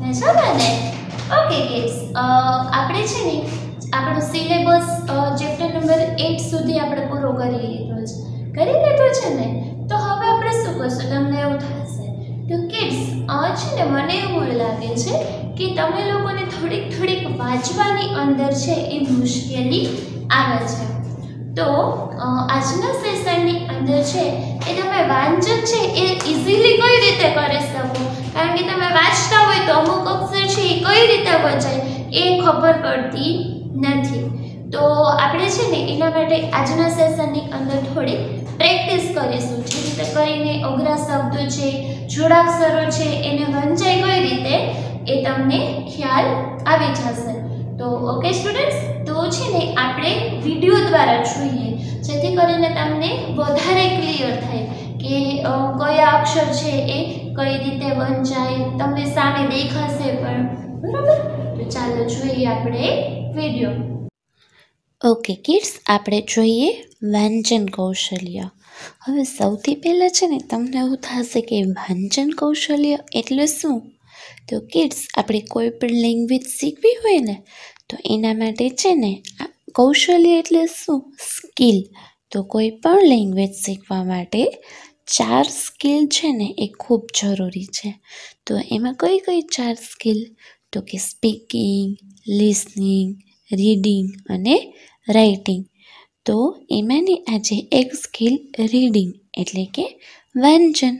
ભેજાભાઈ ને okay kids આપણે છે ને આપણો સિલેબસ ચેપ્ટર નંબર એટ સુધી આપણે પૂરો કરી લીધો છે કરી લીધો છે ને તો હવે આપણે શું કરશું તમને એવું થશે તો કિડ્સ છે ને મને એવું લાગે છે કે તમે લોકોને થોડીક થોડીક વાંચવાની અંદર છે એ મુશ્કેલી આવે છે તો આજના સેશનની અંદર છે એ તમે વાંચન છે એ ઇઝીલી કઈ રીતે કરી શકો કારણ કે તમે વાંચતા હોય તો અમુક અક્ષર છે એ કઈ રીતે વંચાય એ ખબર પડતી નથી તો આપણે છે ને એના માટે આજના સેશનની અંદર થોડી પ્રેક્ટિસ કરીશું જે રીતે કરીને અઘરા શબ્દો છે જોડાક્ષરો છે એને વંચાય કઈ રીતે એ તમને ખ્યાલ આવી જશે તો ઓકે સ્ટુડન્ટ્સ તો છે ને આપણે વિડીયો દ્વારા જોઈએ જેથી કરીને તમને વધારે ક્લિયર થાય કે કયા અક્ષર છે એ કઈ રીતે વંચાય તમને સામે દેખાશે પણ બરાબર તો ચાલો જોઈએ આપણે વિડીયો ઓકે કિડ્સ આપણે જોઈએ વાંચન કૌશલ્ય હવે સૌથી પહેલાં છે ને તમને એવું થશે કે વાંચન કૌશલ્ય એટલે શું તો કિડ્સ આપણે કોઈ પણ લેંગ્વેજ શીખવી હોય ને તો એના માટે છે ને કૌશલ્ય એટલે શું સ્કિલ તો કોઈ પણ લેંગ્વેજ શીખવા માટે ચાર સ્કિલ છે ને એ ખૂબ જરૂરી છે તો એમાં કઈ કઈ ચાર સ્કિલ તો કે સ્પીકિંગ લિસનિંગ રીડિંગ અને રાઇટિંગ તો એમાંની આજે એક સ્કિલ રીડિંગ એટલે કે વાંચન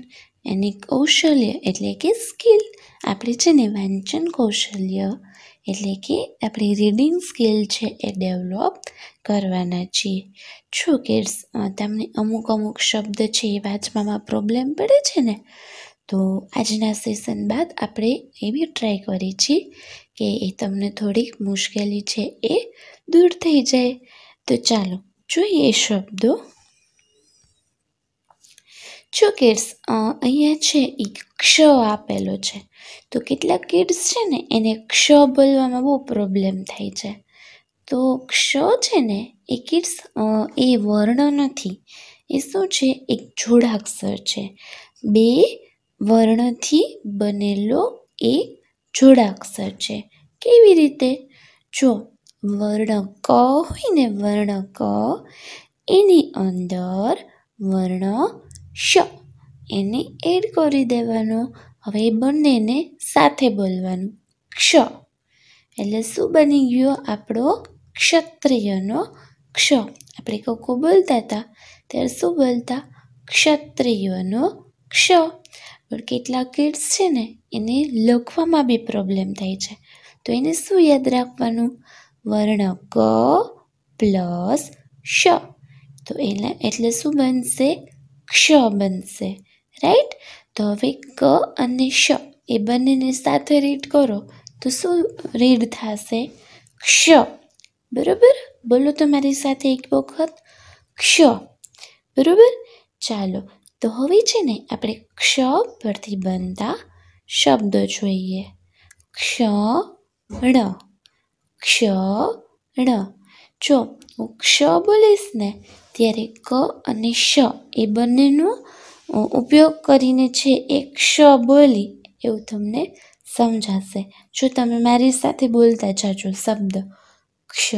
એની કૌશલ્ય એટલે કે સ્કિલ આપણે છે ને વાંચન કૌશલ્ય એટલે કે આપણી રીડિંગ સ્કિલ છે એ ડેવલપ કરવાના છીએ છો કિડ્સ તમને અમુક અમુક શબ્દ છે એ વાંચવામાં પ્રોબ્લેમ પડે છે ને તો આજના સેશન બાદ આપણે એવી ટ્રાય કરીએ છીએ કે એ તમને થોડીક મુશ્કેલી છે એ દૂર થઈ જાય તો ચાલો જોઈએ શબ્દો જો કિડ્સ અહીંયા છે એ ક્ષ આપેલો છે તો કેટલાક કિડ્સ છે ને એને ક્ષ બોલવામાં બહુ પ્રોબ્લેમ થાય છે તો ક્ષ છે ને એ કિડ્સ એ વર્ણ નથી એ શું છે એક જોડાક્ષર છે બે વર્ણથી બનેલો એ જોડાક્ષર છે કેવી રીતે જો વર્ણ ક હોય ને વર્ણ ક એની અંદર વર્ણ શ એને એડ કરી દેવાનો હવે એ બંનેને સાથે બોલવાનું ક્ષ એટલે શું બની ગયો આપણો ક્ષત્રિયનો ક્ષ આપણે કોકો બોલતા હતા ત્યારે શું બોલતા ક્ષત્રિયનો ક્ષ પણ કેટલા કિડ્સ છે ને એને લખવામાં બી પ્રોબ્લેમ થાય છે તો એને શું યાદ રાખવાનું વર્ણ ક પ્લસ શ તો એને એટલે શું બનશે ક્ષ બનશે રાઈટ તો હવે ક અને શ એ બંનેને સાથે રીડ કરો તો શું રીડ થશે ક્ષ બરાબર બોલો તો મારી સાથે એક વખત ક્ષ બરાબર ચાલો તો હવે છે ને આપણે ક્ષ પરથી બનતા શબ્દો જોઈએ ક્ષ ણ ક્ષ ણ જો હું ક્ષ બોલીશ ને ત્યારે ક અને શ એ બંનેનો ઉપયોગ કરીને છે એ ક્ષ બોલી એવું તમને સમજાશે જો તમે મારી સાથે બોલતા જાજો શબ્દ ક્ષ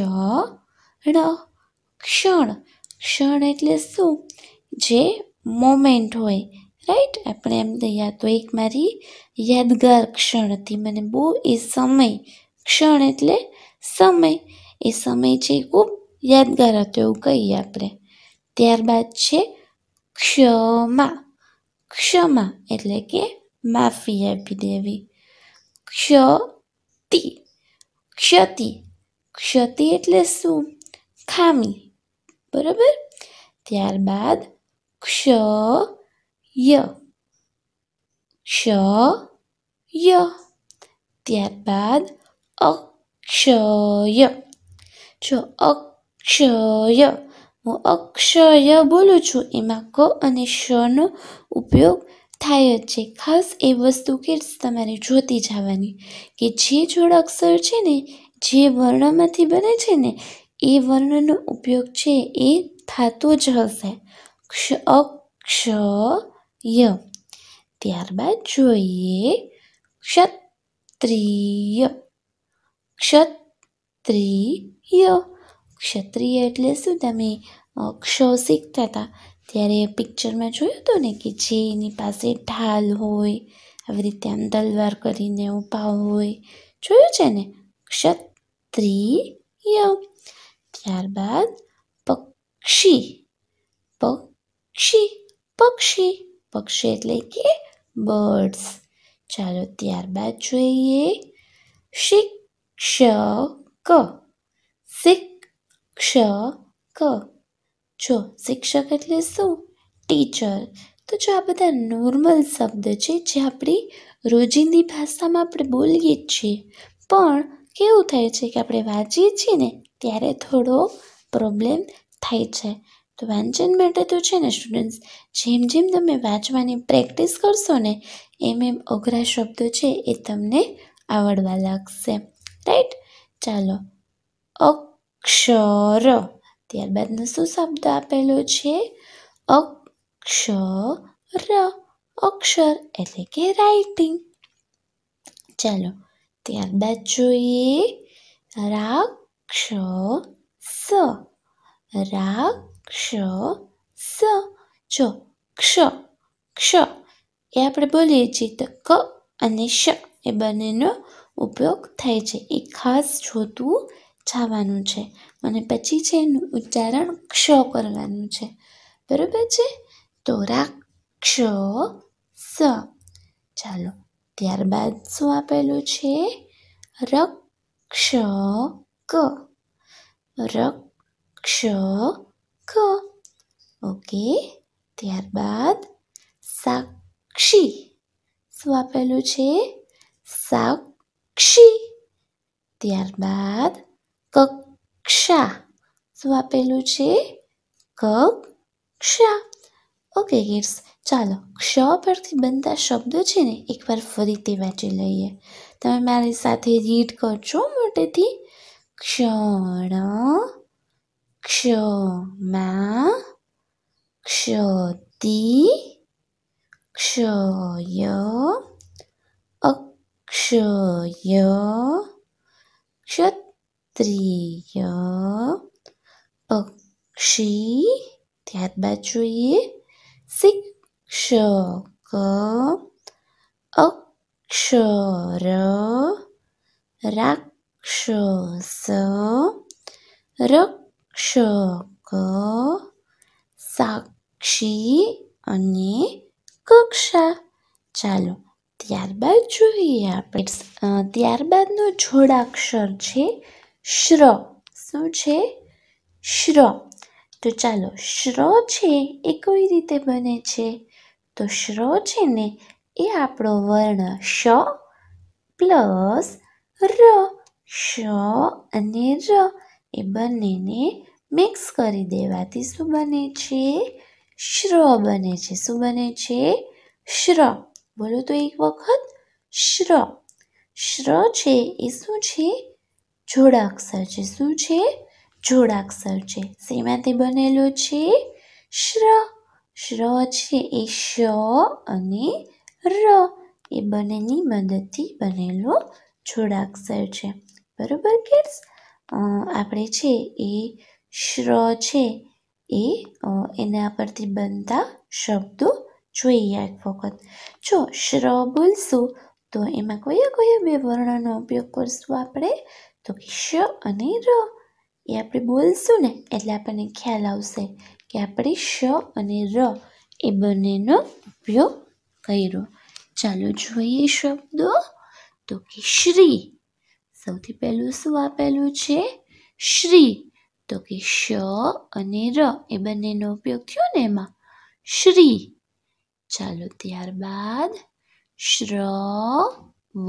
ણ ક્ષણ ક્ષણ એટલે શું જે મોમેન્ટ હોય રાઈટ આપણે એમ કહીએ તો એક મારી યાદગાર ક્ષણ હતી મને બહુ એ સમય ક્ષણ એટલે સમય એ સમય છે ખૂબ યાદગાર હતો એવું કહીએ આપણે ત્યારબાદ છે ક્ષમા ક્ષમા એટલે કે માફી આપી દેવી ક્ષતિ ક્ષતિ ક્ષતિ એટલે શું ખામી બરાબર ત્યારબાદ ક્ષય ક્ષય ત્યારબાદ અક્ષય જો અક્ષય હું અક્ષય બોલું છું એમાં ક અને શનો ઉપયોગ થાય જ છે ખાસ એ વસ્તુ કિડ્સ તમારે જોતી જવાની કે જે જોડ અક્ષર છે ને જે વર્ણમાંથી બને છે ને એ વર્ણનો ઉપયોગ છે એ થતો જ હશે ક્ષ અક્ષય ત્યારબાદ જોઈએ ક્ષત્રિય ક્ષત્રિય ય ક્ષત્રિય એટલે શું તમે ક્ષ શીખતા હતા ત્યારે પિક્ચરમાં જોયું હતું ને કે જે એની પાસે ઢાલ હોય આવી રીતે આમ તલવાર કરીને ઊભા હોય જોયું છે ને ક્ષત્રિય ત્યારબાદ પક્ષી પક્ષી પક્ષી પક્ષી એટલે કે બર્ડ્સ ચાલો ત્યારબાદ જોઈએ શિક્ષક શિક્ષક જો શિક્ષક એટલે શું ટીચર તો જો આ બધા નોર્મલ શબ્દ છે જે આપણી રોજિંદી ભાષામાં આપણે બોલીએ જ છીએ પણ કેવું થાય છે કે આપણે વાંચીએ છીએ ને ત્યારે થોડો પ્રોબ્લેમ થાય છે તો વાંચન માટે તો છે ને સ્ટુડન્ટ્સ જેમ જેમ તમે વાંચવાની પ્રેક્ટિસ કરશો ને એમ એમ અઘરા શબ્દો છે એ તમને આવડવા લાગશે રાઈટ ચાલો ઓકે ક્ષર ત્યારબાદનો શું શબ્દ આપેલો છે અક્ષર અક્ષર એટલે કે રાઇટિંગ ચાલો ત્યારબાદ જોઈએ રાક્ષ રાક્ષસ જો ક્ષ ક્ષ એ આપણે બોલીએ છીએ તો ક અને શ એ બંનેનો ઉપયોગ થાય છે એ ખાસ જોતું જવાનું છે અને પછી છે એનું ઉચ્ચારણ ક્ષ કરવાનું છે બરાબર છે તો રા ક્ષ સ ચાલો ત્યારબાદ શું આપેલું છે રક્ષ ક રક્ષ ક ઓકે ત્યારબાદ સાક્ષી શું આપેલું છે સાક્ષી ત્યારબાદ કક્ષા શું આપેલું છે કક્ષા ઓકે કિડ્સ ચાલો ક્ષ પરથી બનતા શબ્દો છે ને એકવાર ફરીથી વાંચી લઈએ તમે મારી સાથે રીડ કરજો મોટેથી ક્ષણ ક્ષમા ક્ષતિ ક્ષય અક્ષય ક્ષત પ્રિય પક્ષી ત્યારબાદ જોઈએ શિક્ષક અક્ષર રાક્ષસ રક્ષક સાક્ષી અને કક્ષા ચાલો ત્યારબાદ જોઈએ આપણે ત્યારબાદનો જોડાક્ષર છે શ્ર શું છે શ્ર તો ચાલો શ્ર છે એ કઈ રીતે બને છે તો શ્ર છે ને એ આપણો વર્ણ શ પ્લસ ર શ અને ર એ બંનેને મિક્સ કરી દેવાથી શું બને છે શ્ર બને છે શું બને છે શ્ર બોલો તો એક વખત શ્ર શ્ર છે એ શું છે જોડાક્ષર છે શું છે જોડાક્ષર છે શેમાંથી બનેલો છે શ્ર શ્ર છે એ શ અને ર એ બંનેની મદદથી બનેલો જોડાક્ષર છે બરોબર કિડ્સ આપણે છે એ શ્ર છે એ એના પરથી બનતા શબ્દો જોઈએ એક વખત જો શ્ર બોલશું તો એમાં કયા કયા બે વર્ણનો ઉપયોગ કરશું આપણે તો શ અને ર એ આપણે બોલશું ને એટલે આપણને ખ્યાલ આવશે કે આપણે શ અને ર એ બંનેનો ઉપયોગ કર્યો ચાલો જોઈએ શબ્દો તો કે શ્રી સૌથી પહેલું શું આપેલું છે શ્રી તો કે શ અને ર એ બંનેનો ઉપયોગ થયો ને એમાં શ્રી ચાલો ત્યારબાદ શ્ર વ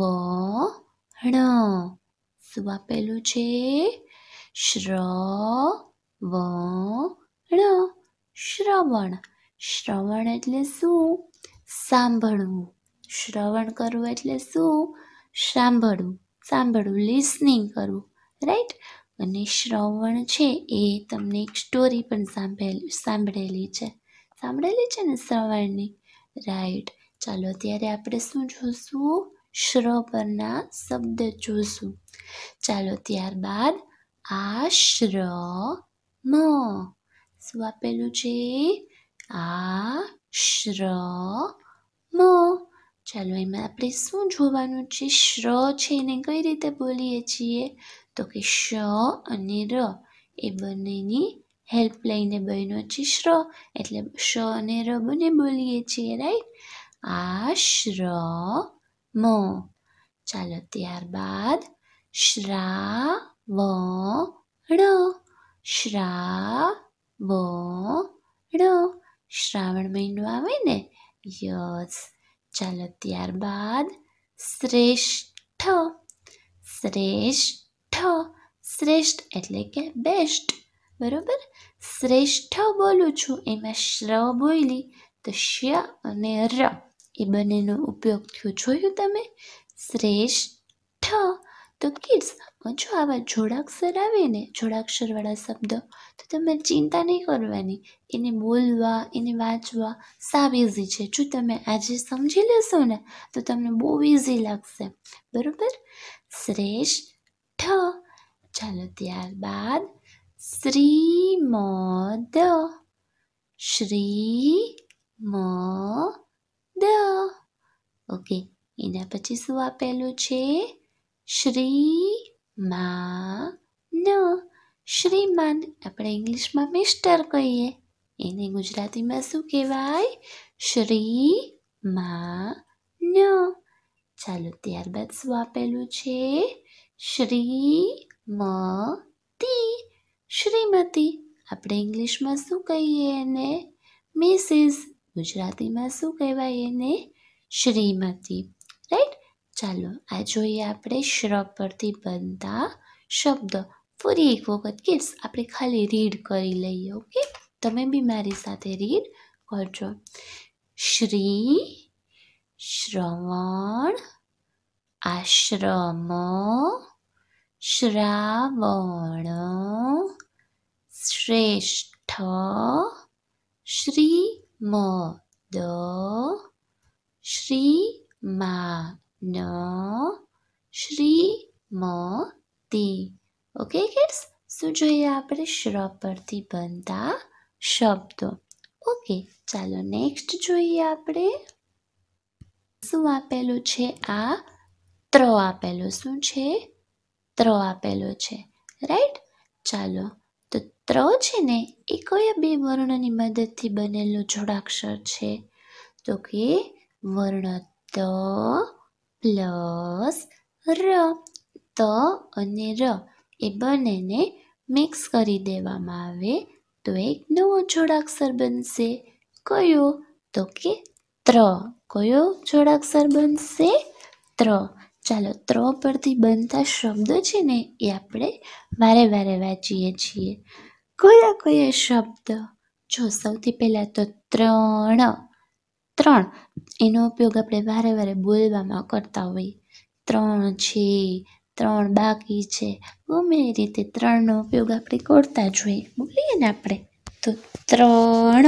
ણ શું આપેલું છે શ્રવણ શ્રવણ શ્રવણ એટલે શું સાંભળવું શ્રવણ કરવું એટલે શું સાંભળવું સાંભળવું લિસનિંગ કરવું રાઈટ અને શ્રવણ છે એ તમને એક સ્ટોરી પણ સાંભળેલી સાંભળેલી છે સાંભળેલી છે ને શ્રવણની રાઈટ ચાલો ત્યારે આપણે શું જોશું શ્ર પરના શબ્દ જોશું ચાલો ત્યારબાદ આ શ્ર મ શું આપેલું છે આ શ્ર મ ચાલો એમાં આપણે શું જોવાનું છે શ્ર છે એને કઈ રીતે બોલીએ છીએ તો કે શ અને ર એ બંનેની હેલ્પ લઈને બન્યો છે શ્ર એટલે શ અને ર બંને બોલીએ છીએ રાઈટ આ શ્ર મ ચાલો ત્યારબાદ શ્રાવણ શ્રાવણ શ્રાવણ મહિનો આવે ને યસ ચાલો ત્યારબાદ શ્રેષ્ઠ શ્રેષ્ઠ શ્રેષ્ઠ એટલે કે બેસ્ટ બરોબર શ્રેષ્ઠ બોલું છું એમાં શ્ર બોલી તો શ્ય અને ર એ બંનેનો ઉપયોગ થયો જોયું તમે શ્રેષ્ઠ તો કિડ્સ જો આવા જોડાક્ષર આવે ને જોડાક્ષરવાળા શબ્દ તો તમે ચિંતા નહીં કરવાની એને બોલવા એને વાંચવા સાવ ઇઝી છે જો તમે આજે સમજી લેશો ને તો તમને બહુ ઇઝી લાગશે બરાબર શ્રેષ્ઠ ચાલો ત્યારબાદ શ્રીમદ શ્રી મ દ ઓકે એના પછી શું આપેલું છે શ્રી મા ન શ્રીમાન આપણે ઇંગ્લિશમાં મિસ્ટર કહીએ એને ગુજરાતીમાં શું કહેવાય શ્રી મા ન ચાલો ત્યારબાદ શું આપેલું છે શ્રી શ્રીમતી શ્રીમતી આપણે ઇંગ્લિશમાં શું કહીએ એને મિસિસ ગુજરાતીમાં શું કહેવાય એને શ્રીમતી રાઈટ ચાલો આ જોઈએ આપણે શ્ર પરથી બનતા શબ્દ ફરી એક વખત કેસ આપણે ખાલી રીડ કરી લઈએ ઓકે તમે બી મારી સાથે રીડ કરજો શ્રી શ્રવણ આશ્રમ શ્રાવણ શ્રેષ્ઠ શ્રી મ દ શ્રી મા ન શ્રી મ તી ઓકે કિડ્સ શું જોઈએ આપણે શ્ર પરથી બનતા શબ્દો ઓકે ચાલો નેક્સ્ટ જોઈએ આપણે શું આપેલું છે આ ત્ર આપેલું શું છે ત્ર આપેલું છે રાઈટ ચાલો ત્ર છે ને એ કયા બે વર્ણની મદદથી બનેલું જોડાક્ષર છે તો કે વર્ણ ત પ્લસ ર ત અને ર એ બંનેને મિક્સ કરી દેવામાં આવે તો એક નવો જોડાક્ષર બનશે કયો તો કે ત્ર કયો જોડાક્ષર બનશે ત્ર ચાલો ત્ર પરથી બનતા શબ્દો છે ને એ આપણે વારે વારે વાંચીએ છીએ કયા કયા શબ્દ જો સૌથી પહેલાં તો ત્રણ ત્રણ એનો ઉપયોગ આપણે વારે વારે બોલવામાં કરતા હોઈએ ત્રણ છે ત્રણ બાકી છે ગમે એ રીતે ત્રણનો ઉપયોગ આપણે કરતા જોઈએ બોલીએ ને આપણે તો ત્રણ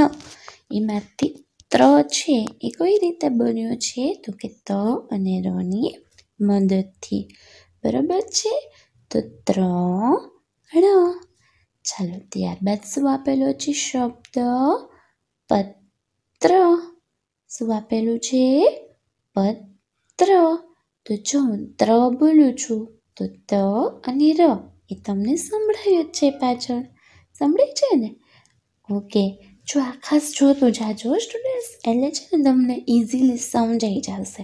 એમાંથી ત્ર છે એ કઈ રીતે બન્યો છે તો કે ત અને રની મદદથી બરાબર છે તો ત્રણ ચાલો ત્યારબાદ શું આપેલો છે શબ્દ પત્ર શું આપેલું છે પત્ર તો જો હું ત્ર બોલું છું તો ત અને ર એ તમને સંભળાયું જ છે પાછળ સંભળાય છે ને ઓકે જો આ ખાસ જોતું જાજો સ્ટુડન્ટ્સ એટલે છે ને તમને ઇઝીલી સમજાઈ જશે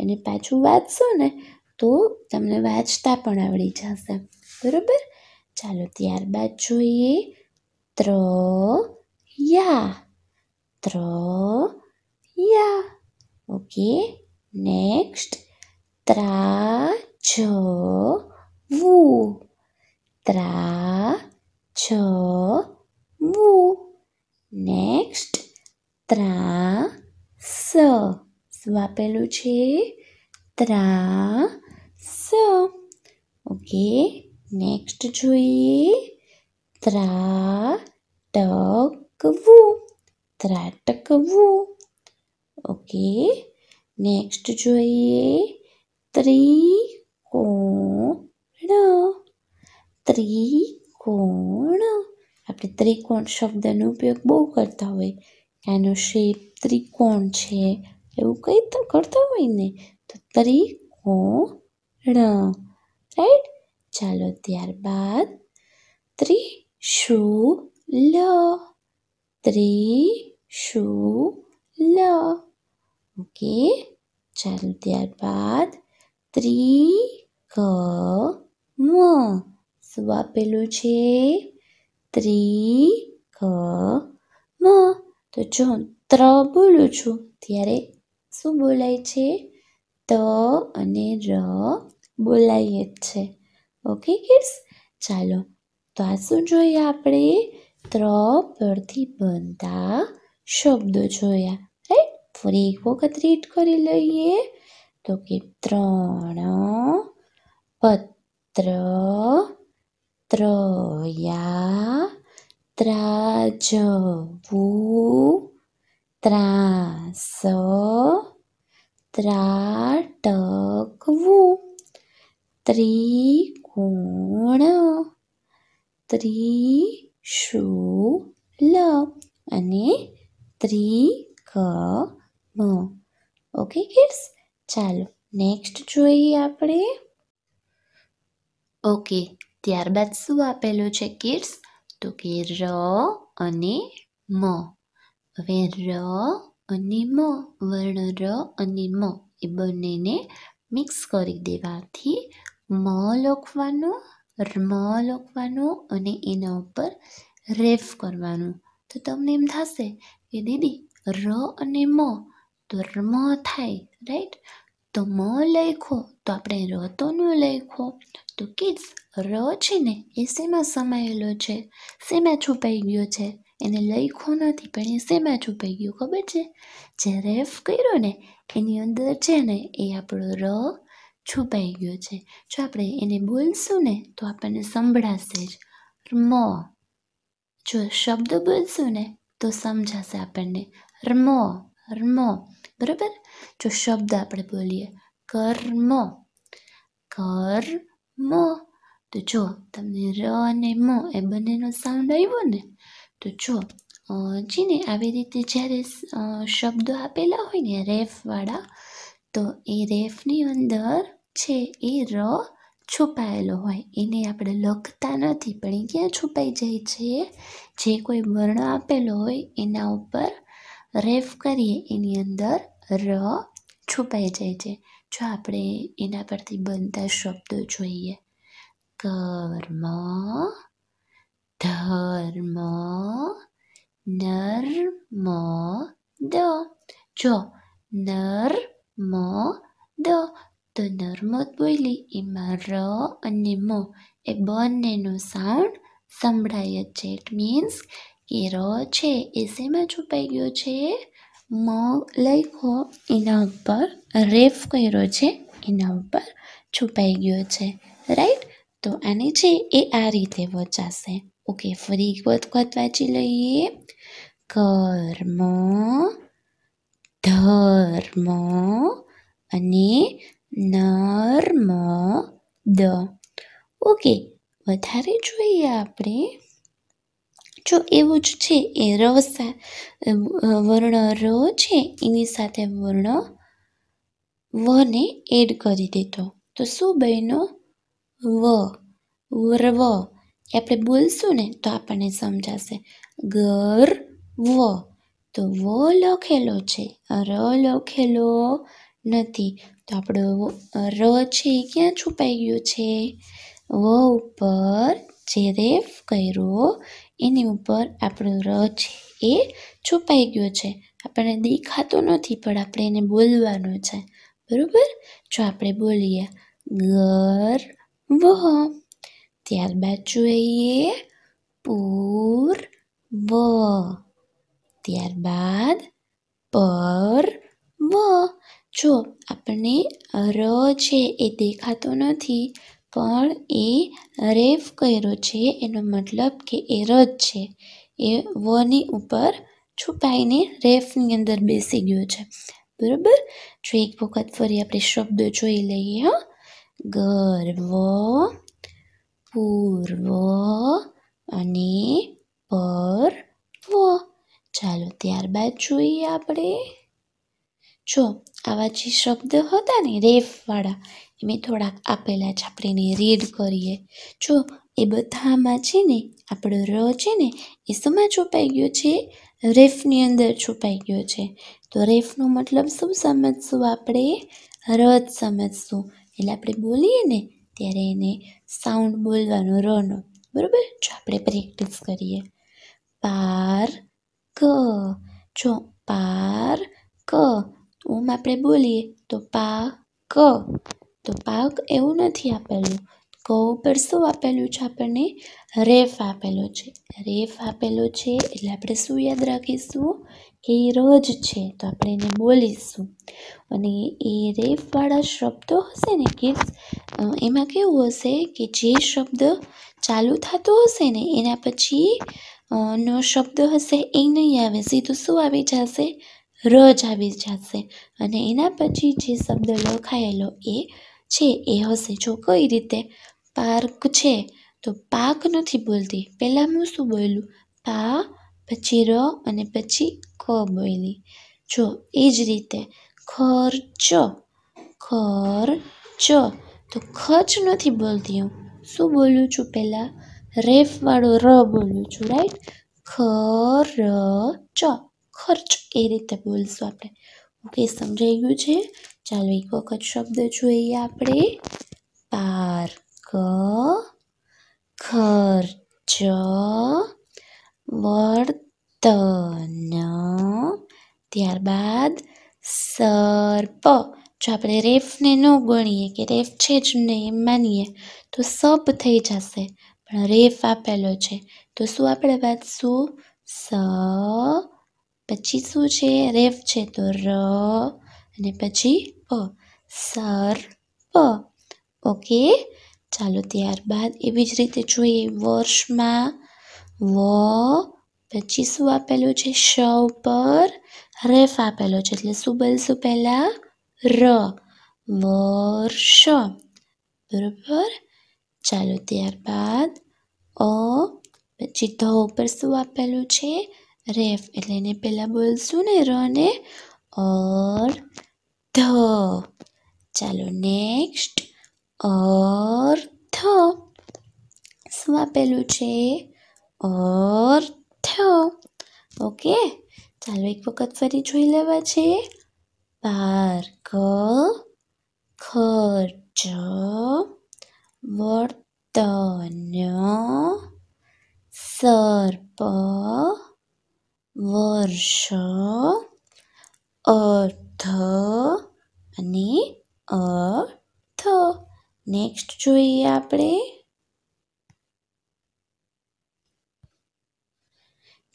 અને પાછું વાંચશો ને તો તમને વાંચતા પણ આવડી જશે બરાબર ચાલો ત્યારબાદ જોઈએ ત્ર યા ત્ર યા ઓકે નેક્સ્ટ ત્રા છ વુ ત્રા છ વુ નેક્સ્ટ ત્રા સ શું આપેલું છે ત્રા સ ઓકે નેક્સ્ટ જોઈએ ત્રાટકવું ત્રાટકવું ઓકે નેક્સ્ટ જોઈએ ત્રિકોણ ત્રિકોણ આપણે ત્રિકોણ શબ્દનો ઉપયોગ બહુ કરતા હોય એનો શેપ ત્રિકોણ છે એવું કંઈ તો કરતા હોય ને તો ત્રિકોણ રાઈટ ચાલો ત્યારબાદ લ ત્રિશુલ લ ઓકે ચાલો ત્યારબાદ ત્રિક મ શું આપેલું છે ત્રિક મ તો જો ત્ર બોલું છું ત્યારે શું બોલાય છે ત અને ર બોલાય જ છે ઓકે કિડ્સ ચાલો તો આ શું જોઈએ આપણે ત્ર પરથી બનતા શબ્દો જોયા રાઈટ ફરી એક વખત રીડ કરી લઈએ તો કે ત્રણ પત્ર ત્રયા ત્રાજવું ત્રાસ ત્રાટકવું ત્રિકોણ ત્રિશુલ અને ત્રિકમ ઓકે કિડ્સ ચાલો નેક્સ્ટ જોઈએ આપણે ઓકે ત્યારબાદ શું આપેલું છે કિડ્સ તો કે ર અને મ હવે ર અને મ વર્ણ ર અને મ એ બંનેને મિક્સ કરી દેવાથી મ લખવાનું મ લખવાનું અને એના ઉપર રેફ કરવાનું તો તમને એમ થશે કે દીદી ર અને મ તો રમ થાય રાઈટ તો મ લખો તો આપણે ર તો ન લખો તો કિડ્સ ર છે ને એ શેમાં સમાયેલો છે શેમાં છુપાઈ ગયો છે એને લખ્યો નથી પણ એ શેમાં છુપાઈ ગયો ખબર છે જે રેફ કર્યો ને એની અંદર છે ને એ આપણો ર છુપાઈ ગયો છે જો આપણે એને બોલશું ને તો આપણને સંભળાશે જ રમો જો શબ્દ બોલશું ને તો સમજાશે આપણને રમો રમો બરાબર જો શબ્દ આપણે બોલીએ કર્મો કર્મો તો જો તમને ર અને મ એ બંનેનો સાઉન્ડ આવ્યો ને તો જો જીને આવી રીતે જ્યારે શબ્દો આપેલા હોય ને રેફવાળા તો એ રેફની અંદર છે એ ર છુપાયેલો હોય એને આપણે લખતા નથી પણ એ ક્યાં છુપાઈ જાય છે જે કોઈ વર્ણ આપેલો હોય એના ઉપર રેફ કરીએ એની અંદર ર છુપાઈ જાય છે જો આપણે એના પરથી બનતા શબ્દો જોઈએ કર્મ ધર્મ નર્મ દ જો નર મ દ તો નર્મદ બોલી એમાં ર અને મ એ બંનેનો સાઉન્ડ સંભળાય જ છે ઇટ મીન્સ કે ર છે એ શેમાં છુપાઈ ગયો છે મ લખો એના ઉપર રેફ કર્યો છે એના ઉપર છુપાઈ ગયો છે રાઈટ તો આને છે એ આ રીતે વચાશે ઓકે ફરી એક વખત વાંચી લઈએ કર્મ ધર્મ અને નર્મ દ ઓકે વધારે જોઈએ આપણે જો એવું જ છે એ ર વર્ણ ર છે એની સાથે વર્ણ વને એડ કરી દીધો તો શું બહેનો વ વર્વ એ આપણે બોલશું ને તો આપણને સમજાશે ગર વ તો વ લખેલો છે ર લખેલો નથી તો આપણો ર છે એ ક્યાં છુપાઈ ગયો છે વ ઉપર જે રેફ કર્યો એની ઉપર આપણો ર છે એ છુપાઈ ગયો છે આપણને દેખાતો નથી પણ આપણે એને બોલવાનું છે બરાબર જો આપણે બોલીએ ગર વ ત્યારબાદ જોઈએ પૂર વ ત્યારબાદ પર વ જો આપણને ર છે એ દેખાતો નથી પણ એ રેફ કર્યો છે એનો મતલબ કે એ રદ છે એ વની ઉપર છુપાઈને રેફની અંદર બેસી ગયો છે બરાબર જો એક વખત ફરી આપણે શબ્દો જોઈ લઈએ હા ગર્વ પૂર્વ અને પર્વ ચાલો ત્યારબાદ જોઈએ આપણે જો આવા જે શબ્દ હતા ને રેફવાળા એ મેં થોડાક આપેલા છે આપણે એને રીડ કરીએ જો એ બધામાં છે ને આપણો ર છે ને એ શુંમાં છુપાઈ ગયો છે રેફની અંદર છુપાઈ ગયો છે તો રેફનો મતલબ શું સમજશું આપણે ર જ સમજશું એટલે આપણે બોલીએ ને ત્યારે એને સાઉન્ડ બોલવાનો રનો બરાબર જો આપણે પ્રેક્ટિસ કરીએ પાર ક જો પાર ક ઓમ આપણે બોલીએ તો પા ક તો પાક એવું નથી આપેલું ક ઉપર શું આપેલું છે આપણને રેફ આપેલો છે રેફ આપેલો છે એટલે આપણે શું યાદ રાખીશું કે એ રજ છે તો આપણે એને બોલીશું અને એ રેફવાળા શબ્દો હશે ને કે એમાં કેવું હશે કે જે શબ્દ ચાલુ થતો હશે ને એના પછી નો શબ્દ હશે એ નહીં આવે સીધું શું આવી જશે રોજ આવી જશે અને એના પછી જે શબ્દ લખાયેલો એ છે એ હશે જો કઈ રીતે પાર્ક છે તો પાક નથી બોલતી પહેલાં હું શું બોલ્યું પા પછી ર અને પછી ક બોલી જો એ જ રીતે ખર્ચો ખર્ચો તો ખર્ચ નથી બોલતી હું શું બોલું છું પહેલાં રેફવાળો ર બોલું છું રાઈટ ખ ર ચ ખર્ચ એ રીતે બોલીશું આપણે ઓકે સમજાઈ ગયું છે ચાલો એક વખત શબ્દ જોઈએ આપણે પાર્ક ખર્ચ વર્તન ત્યારબાદ સર્પ જો આપણે રેફને ન ગણીએ કે રેફ છે જ નહીં એમ માનીએ તો સપ થઈ જશે પણ રેફ આપેલો છે તો શું આપણે વાંચશું સ પછી શું છે રેફ છે તો ર અને પછી પ સર પ ઓકે ચાલો ત્યારબાદ એવી જ રીતે જોઈએ વર્ષમાં વ પછી શું આપેલું છે શ ઉપર રેફ આપેલો છે એટલે શું બોલશું પહેલાં ર વર્ષ બરોબર ચાલો ત્યારબાદ અ પછી ધ ઉપર શું આપેલું છે રેફ એટલે એને પહેલાં બોલશું ને રને ઓર ધ ચાલો નેક્સ્ટ ઓર થ શું આપેલું છે ઓર થ ઓકે ચાલો એક વખત ફરી જોઈ લેવા છે પાર્ક ખર્ચ વર્તન સર્પ વર્ષ અર્થ અને અર્થ નેક્સ્ટ જોઈએ આપણે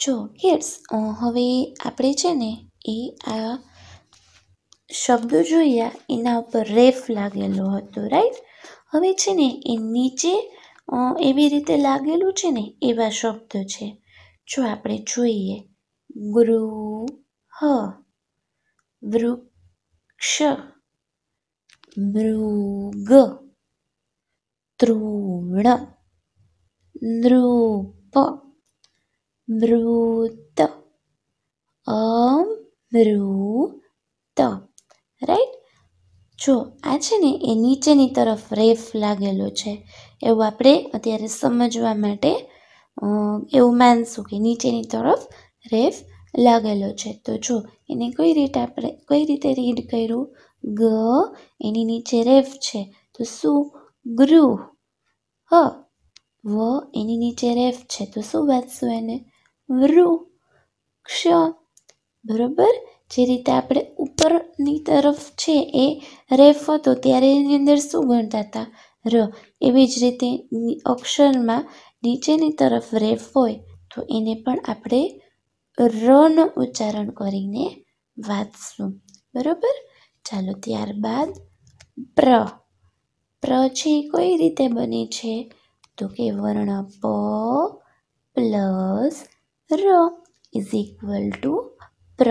જો કિડ્સ હવે આપણે છે ને એ આ શબ્દો જોયા એના ઉપર રેફ લાગેલો હતો રાઈટ હવે છે ને એ નીચે એવી રીતે લાગેલું છે ને એવા શબ્દો છે જો આપણે જોઈએ ગૃહ વૃક્ષ મૃગ તૃણ નૃપ મૃત અમૃત રાઈટ જો આ છે ને એ નીચેની તરફ રેફ લાગેલો છે એવું આપણે અત્યારે સમજવા માટે એવું માનશું કે નીચેની તરફ રેફ લાગેલો છે તો જો એને કઈ રીતે આપણે કઈ રીતે રીડ કર્યું ગ એની નીચે રેફ છે તો શું ગ્રુ હ વ એની નીચે રેફ છે તો શું વાંચશું એને વૃ ક્ષ બરોબર જે રીતે આપણે ઉપરની તરફ છે એ રેફ હતો ત્યારે એની અંદર શું ગણતા હતા ર એવી જ રીતે અક્ષરમાં નીચેની તરફ રેફ હોય તો એને પણ આપણે રનું ઉચ્ચારણ કરીને વાંચશું બરાબર ચાલો ત્યારબાદ પ્ર પ્ર છે એ કઈ રીતે બને છે તો કે વર્ણ પ પ્લસ ર ઇઝ ઇક્વલ ટુ પ્ર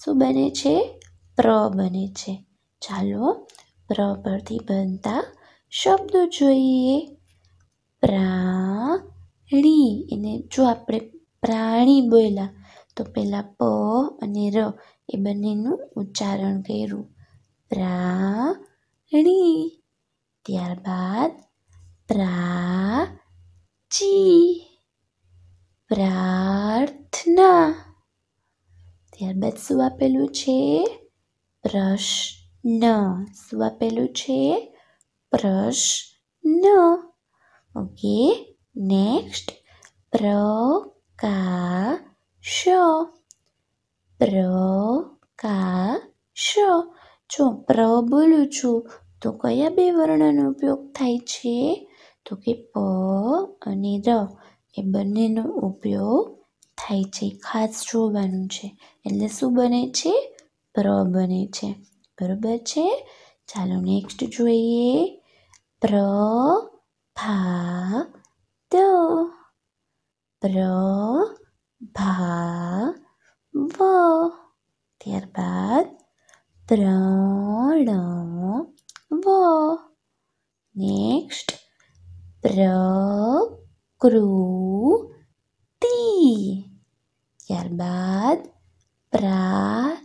શું બને છે પ્ર બને છે ચાલો પ્ર પરથી બનતા શબ્દો જોઈએ પ્રાણી એને જો આપણે પ્રાણી બોલ્યા તો પહેલાં પ અને ર એ બંનેનું ઉચ્ચારણ કર્યું પ્રાણી ત્યારબાદ પ્રાચી પ્રાર્થના ત્યારબાદ શું આપેલું છે પ્રશ્ન શું આપેલું છે પ્રશ્ન ઓકે નેક્સ્ટ પ્રકા શ પ્રકાશ જો પ્ર બોલું છું તો કયા બે વર્ણનો ઉપયોગ થાય છે તો કે પ અને ર એ બંનેનો ઉપયોગ થાય છે ખાસ જોવાનું છે એટલે શું બને છે પ્ર બને છે બરોબર છે ચાલો નેક્સ્ટ જોઈએ પ્ર ભા ત પ્ર ભા વ ત્યારબાદ પ્રણ વ નેક્સ્ટ પ્રકૃતિ ત્યારબાદ પ્રાથમિક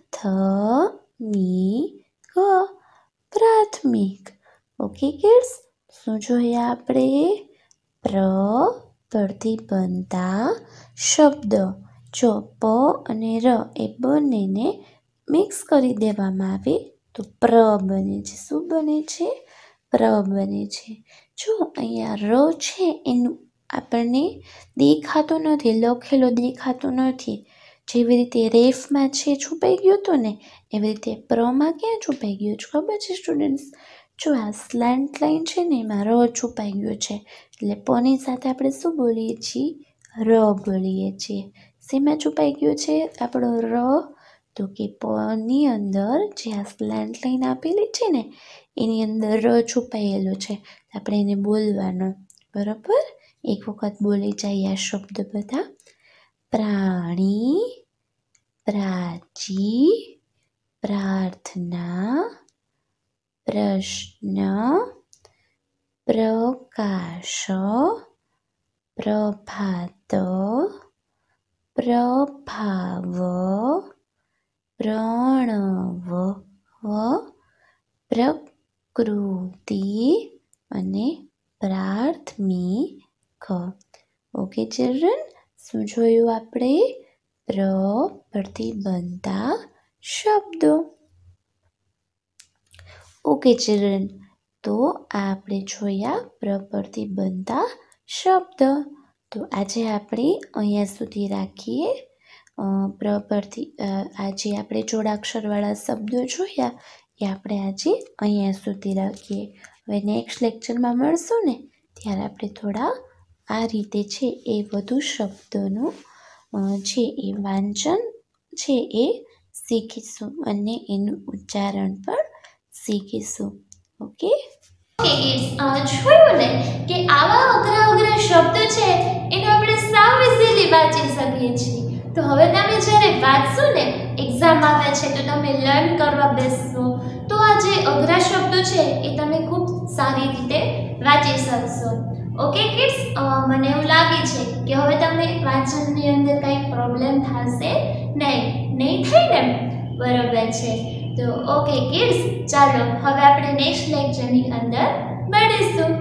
પ્રાથમિક ઓકે કિડ્સ શું જોઈએ આપણે પ્ર પરથી બનતા શબ્દ જો પ અને ર એ બંનેને મિક્સ કરી દેવામાં આવે તો પ્ર બને છે શું બને છે પ્ર બને છે જો અહીંયા ર છે એનું આપણને દેખાતો નથી લખેલો દેખાતો નથી જેવી રીતે રેફમાં છે છુપાઈ ગયું હતું ને એવી રીતે પ્રમાં ક્યાં છુપાઈ ગયું છે ખબર છે સ્ટુડન્ટ્સ જો આ સ્લેન્ટ લાઈન છે ને એમાં ર છુપાઈ ગયો છે એટલે પની સાથે આપણે શું બોલીએ છીએ ર બોલીએ છીએ શેમાં છુપાઈ ગયું છે આપણો ર તો કે પની અંદર જે આ સ્લેન્ટ લાઈન આપેલી છે ને એની અંદર ર છુપાયેલો છે આપણે એને બોલવાનો બરાબર એક વખત બોલી જઈએ આ શબ્દ બધા પ્રાણી પ્રાચી પ્રાર્થના પ્રશ્ન પ્રકાશ પ્રભાત પ્રભાવ પ્રણવ પ્રકૃતિ અને પ્રાથમિક ઓકે ચિલ્ડ્રન શું જોયું આપણે પ્ર પરથી બનતા શબ્દો ઓકે ચિલ્ડ્રન તો આપણે જોયા પ્ર પરથી બનતા શબ્દ તો આજે આપણે અહીંયા સુધી રાખીએ પ્ર આજે આપણે જોડાક્ષરવાળા શબ્દો જોયા એ આપણે આજે અહીંયા સુધી રાખીએ હવે નેક્સ્ટ લેક્ચરમાં મળશું ને ત્યારે આપણે થોડા આ રીતે છે એ વધુ શબ્દોનું છે એ વાંચન છે એ શીખીશું અને એનું ઉચ્ચારણ પણ શીખીશું ઓકે જોયું ને કે આવા અઘરા અઘરા શબ્દ છે એને આપણે સાવ ઇઝીલી વાંચી શકીએ છીએ તો હવે તમે જ્યારે વાંચશો ને એક્ઝામ આવે છે તો તમે લર્ન કરવા બેસશો તો આ જે અઘરા શબ્દો છે એ તમે ખૂબ સારી રીતે વાંચી શકશો ઓકે કિડ્સ મને એવું લાગે છે કે હવે તમને વાંચનની અંદર કંઈ પ્રોબ્લેમ થશે નહીં નહીં થાય ને બરાબર છે તો ઓકે કિડ્સ ચાલો હવે આપણે નેક્સ્ટ લેક્ચરની અંદર મળીશું